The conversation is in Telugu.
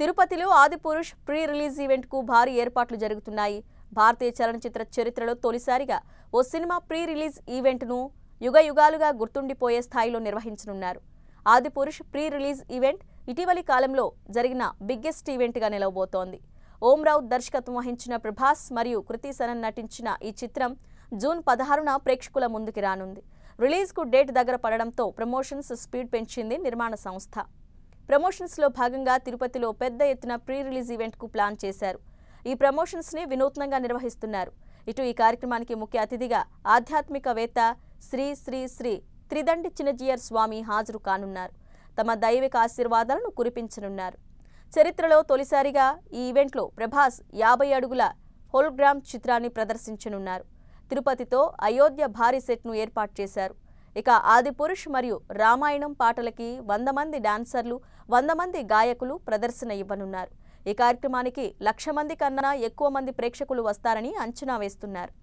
తిరుపతిలో ఆదిపురుష్ ప్రీ రిలీజ్ ఈవెంట్కు భారీ ఏర్పాట్లు జరుగుతున్నాయి భారతీయ చలనచిత్ర చరిత్రలో తొలిసారిగా ఓ సినిమా ప్రీ రిలీజ్ ఈవెంట్ను యుగ యుగాలుగా గుర్తుండిపోయే స్థాయిలో నిర్వహించనున్నారు ఆదిపురుష్ ప్రీ రిలీజ్ ఈవెంట్ ఇటీవలి కాలంలో జరిగిన బిగ్గెస్ట్ ఈవెంట్గా నిలవబోతోంది రావు దర్శకత్వం వహించిన ప్రభాస్ మరియు కృతి సనన్ నటించిన ఈ చిత్రం జూన్ పదహారున ప్రేక్షకుల ముందుకి రానుంది రిలీజ్కు డేట్ దగ్గర పడడంతో ప్రమోషన్స్ స్పీడ్ పెంచింది నిర్మాణ సంస్థ ప్రమోషన్స్లో భాగంగా తిరుపతిలో పెద్ద ఎత్తున ప్రీ రిలీజ్ ఈవెంట్కు ప్లాన్ చేశారు ఈ ప్రమోషన్స్ ని వినూత్నంగా నిర్వహిస్తున్నారు ఇటు ఈ కార్యక్రమానికి ముఖ్య అతిథిగా ఆధ్యాత్మికవేత్త శ్రీ శ్రీ శ్రీ త్రిదండి చిన్నజీయర్ స్వామి హాజరు కానున్నారు తమ దైవిక ఆశీర్వాదాలను కురిపించనున్నారు చరిత్రలో తొలిసారిగా ఈ ఈవెంట్లో ప్రభాస్ యాభై అడుగుల హోల్గ్రామ్ చిత్రాన్ని ప్రదర్శించనున్నారు తిరుపతితో అయోధ్య భారీ సెట్ను ఏర్పాటు చేశారు ఇక ఆది పురుష్ మరియు రామాయణం పాటలకి వంద మంది డాన్సర్లు వంద మంది గాయకులు ప్రదర్శన ఇవ్వనున్నారు ఈ కార్యక్రమానికి లక్ష మంది కన్నా ఎక్కువ మంది ప్రేక్షకులు వస్తారని అంచనా వేస్తున్నారు